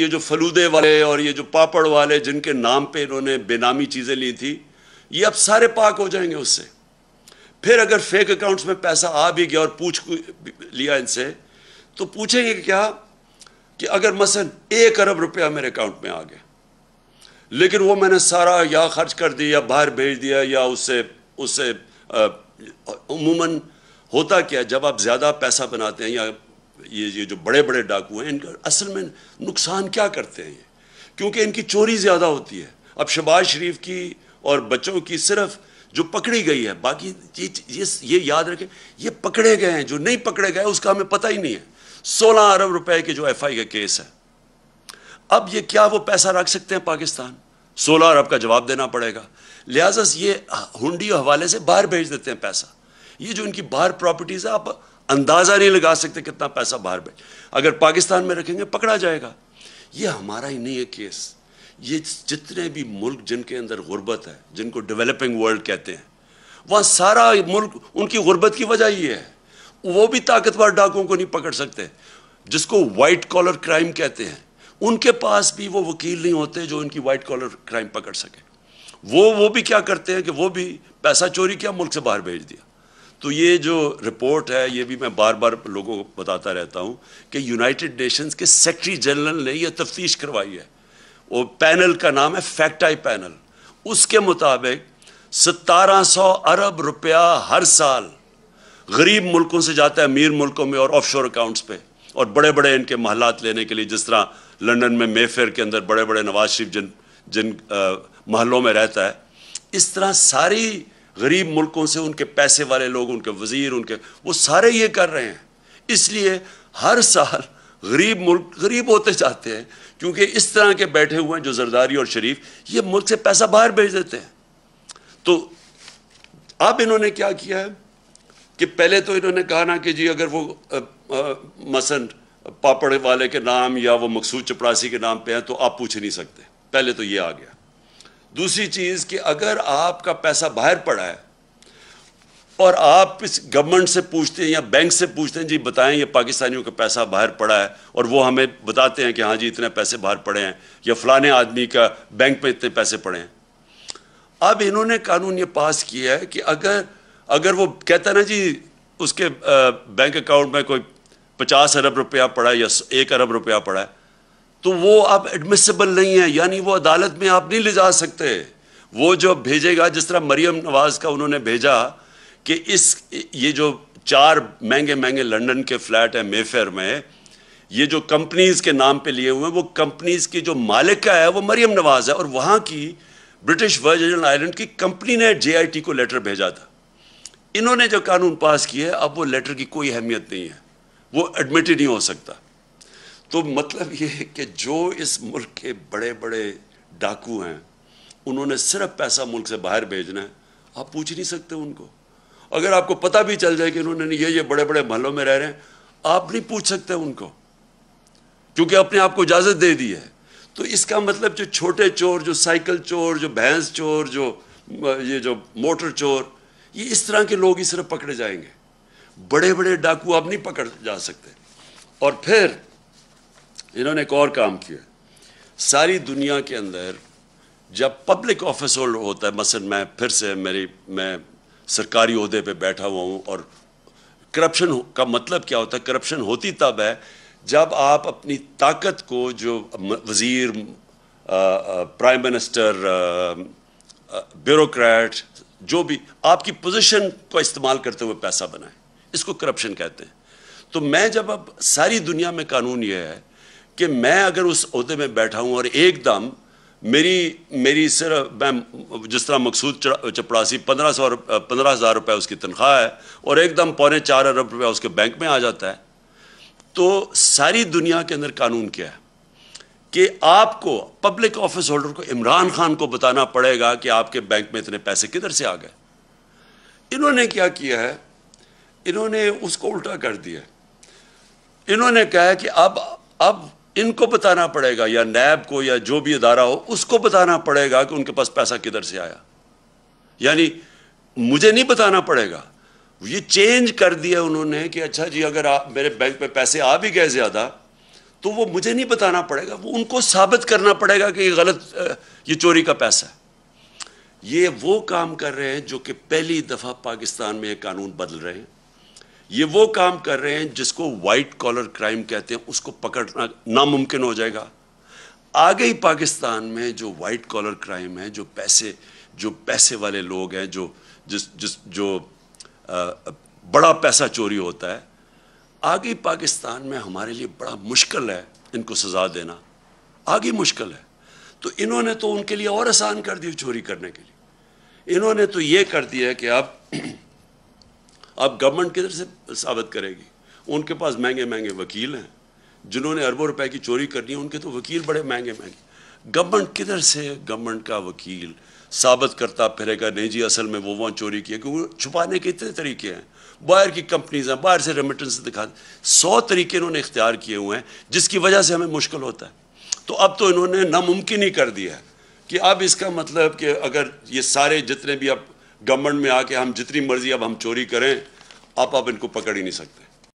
ये जो फलूदे वाले और ये जो पापड़ वाले जिनके नाम पे इन्होंने बेनामी चीज़ें ली थी ये अब सारे पाक हो जाएंगे उससे फिर अगर फेक अकाउंट्स में पैसा आ भी गया और पूछ लिया इनसे तो पूछेंगे क्या कि अगर मसन एक अरब रुपया मेरे अकाउंट में आ गया लेकिन वो मैंने सारा या खर्च कर दिया या बाहर भेज दिया या उससे उससे अमूमन होता क्या जब आप ज़्यादा पैसा बनाते हैं या ये ये जो बड़े बड़े डाकू हैं इनका असल में नुकसान क्या करते हैं ये क्योंकि इनकी चोरी ज़्यादा होती है अब शबाज शरीफ की और बच्चों की सिर्फ जो पकड़ी गई है बाकी ये ये ये याद रखें ये पकड़े गए हैं जो नहीं पकड़े गए उसका हमें पता ही नहीं है सोलह अरब रुपए के जो एफ आई का केस है अब ये क्या वो पैसा रख सकते हैं पाकिस्तान सोलह अरब का जवाब देना पड़ेगा लिहाजा ये हुंडी हवाले से बाहर भेज देते हैं पैसा ये जो इनकी बाहर प्रॉपर्टीज़ है आप अंदाज़ा नहीं लगा सकते कितना पैसा बाहर बैठ अगर पाकिस्तान में रखेंगे पकड़ा जाएगा ये हमारा ही नहीं है केस ये जितने भी मुल्क जिनके अंदर गुर्बत है जिनको डेवलपिंग वर्ल्ड कहते हैं वहाँ सारा मुल्क उनकी गुर्बत की वजह ये है वो भी ताकतवर डाकुओं को नहीं पकड़ सकते जिसको वाइट कॉलर क्राइम कहते हैं उनके पास भी वो वकील नहीं होते जो उनकी वाइट कॉलर क्राइम पकड़ सके वो वो भी क्या करते हैं कि वो भी पैसा चोरी किया मुल्क से बाहर भेज दिया तो ये जो रिपोर्ट है ये भी मैं बार बार लोगों को बताता रहता हूँ कि यूनाइटेड नेशंस के सेक्रेटरी जनरल ने यह तफ्तीश करवाई है वो पैनल का नाम है फैक्टाई पैनल उसके मुताबिक सतारह सौ अरब रुपया हर साल गरीब मुल्कों से जाता है अमीर मुल्कों में और ऑफशोर अकाउंट्स पे और बड़े बड़े इनके महलात लेने के लिए जिस तरह लंडन में मेफेयर के अंदर बड़े बड़े नवाज शरीफ जिन जिन आ, महलों में रहता है इस तरह सारी गरीब मुल्कों से उनके पैसे वाले लोग उनके वजीर उनके वो सारे ये कर रहे हैं इसलिए हर साल गरीब मुल्क गरीब होते जाते हैं क्योंकि इस तरह के बैठे हुए हैं जो जरदारी और शरीफ ये मुल्क से पैसा बाहर भेज देते हैं तो अब इन्होंने क्या किया है कि पहले तो इन्होंने कहा ना कि जी अगर वो मसन पापड़ वाले के नाम या वो मकसूद चपरासी के नाम पे हैं तो आप पूछ नहीं सकते पहले तो ये आ गया दूसरी चीज़ कि अगर आपका पैसा बाहर पड़ा है और आप इस गवर्नमेंट से पूछते हैं या बैंक से पूछते हैं जी बताएं ये पाकिस्तानियों का पैसा बाहर पड़ा है और वो हमें बताते हैं कि हाँ जी इतने पैसे बाहर पड़े हैं या फलाने आदमी का बैंक में इतने पैसे पड़े हैं अब इन्होंने कानून ये पास किया है कि अगर अगर वो कहता ना जी उसके बैंक अकाउंट में कोई पचास अरब रुपया पड़ा है या एक अरब रुपया पड़ा है तो वो आप एडमिसिबल नहीं है यानी वो अदालत में आप नहीं ले जा सकते वो जो भेजेगा जिस तरह मरियम नवाज का उन्होंने भेजा कि इस ये जो चार महंगे महंगे लंदन के फ्लैट हैं मेफेयर में ये जो कंपनीज के नाम पे लिए हुए हैं वो कंपनीज की जो मालिक का है वो मरियम नवाज है और वहां की ब्रिटिश वर्जन आइलैंड की कंपनी ने जे को लेटर भेजा था इन्होंने जो कानून पास किया है अब वो लेटर की कोई अहमियत नहीं है वो एडमिट ही नहीं हो सकता तो मतलब ये है कि जो इस मुल्क के बड़े बड़े डाकू हैं उन्होंने सिर्फ पैसा मुल्क से बाहर भेजना है आप पूछ नहीं सकते उनको अगर आपको पता भी चल जाए कि उन्होंने ये ये बड़े बड़े महलों में रह रहे हैं आप नहीं पूछ सकते उनको क्योंकि अपने आप को इजाज़त दे दी है तो इसका मतलब जो छोटे चोर जो साइकिल चोर जो भैंस चोर जो ये जो मोटर चोर ये इस तरह के लोग ही सिर्फ पकड़े जाएंगे बड़े बड़े डाकू आप नहीं पकड़ जा सकते और फिर इन्होंने एक और काम किया सारी दुनिया के अंदर जब पब्लिक ऑफिस होल्ड होता है मसलन मैं फिर से मेरी मैं सरकारी अहदे पे बैठा हुआ हूँ और करप्शन का मतलब क्या होता है करप्शन होती तब है जब आप अपनी ताकत को जो वज़ीर प्राइम मिनिस्टर ब्यूरोक्रेट जो भी आपकी पोजीशन को इस्तेमाल करते हुए पैसा बनाए इसको करप्शन कहते हैं तो मैं जब अब सारी दुनिया में कानून यह है कि मैं अगर उस उसदे में बैठा हूँ और एकदम मेरी मेरी सिर्फ मैं जिस तरह मकसूद चपरासी पंद्रह सौ पंद्रह हज़ार रुपये उसकी तनख्वाह है और एकदम पौने चार अरब रुपया उसके बैंक में आ जाता है तो सारी दुनिया के अंदर कानून क्या है कि आपको पब्लिक ऑफिस होल्डर को इमरान खान को बताना पड़ेगा कि आपके बैंक में इतने पैसे किधर से आ गए इन्होंने क्या किया है इन्होंने उसको उल्टा कर दिया इन्होंने कहा कि अब अब इनको बताना पड़ेगा या नैब को या जो भी अदारा हो उसको बताना पड़ेगा कि उनके पास पैसा किधर से आया यानी मुझे नहीं बताना पड़ेगा ये चेंज कर दिया उन्होंने कि अच्छा जी अगर आप मेरे बैंक में पैसे आ भी गए ज़्यादा तो वो मुझे नहीं बताना पड़ेगा वो उनको साबित करना पड़ेगा कि ये गलत ये चोरी का पैसा है ये वो काम कर रहे हैं जो कि पहली दफ़ा पाकिस्तान में ये कानून बदल रहे हैं ये वो काम कर रहे हैं जिसको वाइट कॉलर क्राइम कहते हैं उसको पकड़ना नामुमकिन हो जाएगा आगे ही पाकिस्तान में जो वाइट कॉलर क्राइम है जो पैसे जो पैसे वाले लोग हैं जो जिस जिस जो आ, बड़ा पैसा चोरी होता है आगे पाकिस्तान में हमारे लिए बड़ा मुश्किल है इनको सज़ा देना आगे मुश्किल है तो इन्होंने तो उनके लिए और आसान कर दिया चोरी करने के लिए इन्होंने तो ये कर दिया कि आप अब गवर्नमेंट किधर से साबित करेगी उनके पास महंगे महंगे वकील हैं जिन्होंने अरबों रुपए की चोरी करनी है उनके तो वकील बड़े महंगे महंगे गवर्नमेंट किधर से गवर्नमेंट का वकील साबित करता फिरेगा नहीं जी असल में वो वहाँ चोरी किया क्योंकि छुपाने के इतने तरीके हैं बाहर की कंपनीज हैं बाहर से रेमिटेंस दिखा सौ तरीके इन्होंने इख्तियार किए हुए हैं जिसकी वजह से हमें मुश्किल होता है तो अब तो इन्होंने नामुमकिन ही कर दिया है कि अब इसका मतलब कि अगर ये सारे जितने भी अब गवर्नमेंट में आके हम जितनी मर्जी अब हम चोरी करें आप आप इनको पकड़ ही नहीं सकते